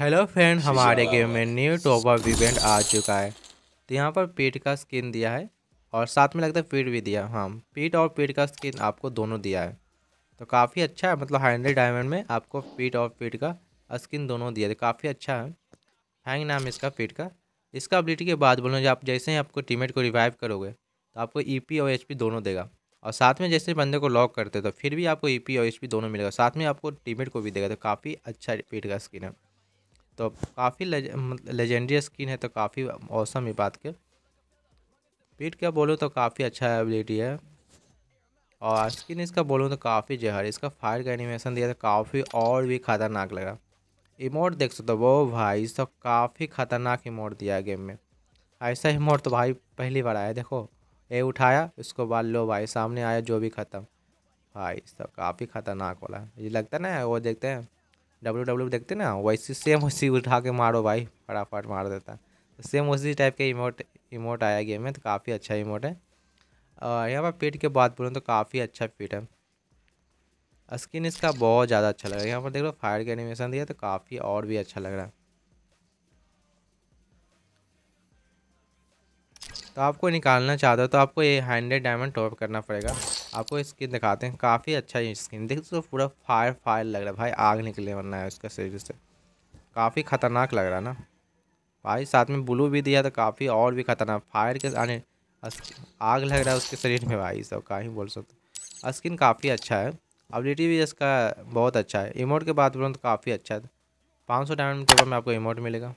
hello friend हमारे game में new top up event आ चुका है तो यहाँ पर पेट का स्किन दिया है और साथ में लगता है पेट भी दिया हाँ पेट और पेट का स्किन आपको दोनों दिया है तो काफ़ी अच्छा है मतलब हंड्रेड डायमंड में आपको पेट और पेट का स्किन दोनों दिया है तो काफ़ी अच्छा है हैंग नाम इसका पेट का इसका अपडेट के बाद बोलो आप जैसे ही आपको टीमेट को रिवाइव करोगे तो आपको ई e और एच दोनों देगा और साथ में जैसे बंदे को लॉक करते तो फिर भी आपको ई e और एच दोनों मिलेगा साथ में आपको टीमेट को भी देगा तो काफ़ी अच्छा पेट का स्किन है तो काफ़ी लेजेंडरी स्किन है तो काफ़ी औसम ये बात के पीट क्या बोलूँ तो काफ़ी अच्छा एबिलिटी है और स्किन इसका बोलूँ तो काफ़ी जहर इसका फायर का एनिमेशन दिया तो काफ़ी और भी ख़तरनाक लगा इमोट देख सकते हो वो भाई तो काफ़ी ख़तरनाक इमोट दिया गेम में ऐसा इमोट तो भाई पहली बार आया देखो ए उठाया उसको बाद लो भाई सामने आया जो भी ख़त्म भाई तो काफ़ी ख़तरनाक वाला है ये लगता ना वो देखते हैं डब्ल्यू डब्ल्यू देखते ना वैसे सेम उसी उठा के मारो भाई फटाफट मार देता तो सेम उसी टाइप के इमोट इमोट आया गेम में तो काफ़ी अच्छा इमोट है और यहाँ पर पेट के बात बोलूँ तो काफ़ी अच्छा पेट है स्किन इसका बहुत ज़्यादा अच्छा लग रहा है यहाँ पर देख लो फायर के एनिमेशन दिया तो काफ़ी और भी अच्छा लग रहा है तो आपको निकालना चाहते हो तो आपको ये हंड्रेड डायमंड टॉप करना पड़ेगा आपको स्किन दिखाते हैं काफ़ी अच्छा ये स्किन देख तो पूरा फायर फायर लग रहा है भाई आग निकले वरना है उसका शरीर से काफ़ी ख़तरनाक लग रहा है ना भाई साथ में ब्लू भी दिया तो काफ़ी और भी ख़तरनाक फायर के आने आग लग रहा है उसके शरीर में भाई सब का ही बोल सकते स्किन काफ़ी अच्छा है अबिलिटी भी इसका बहुत अच्छा है इमोट के बाद बोलूँ तो काफ़ी अच्छा है पाँच सौ डायमंड में आपको इमोट मिलेगा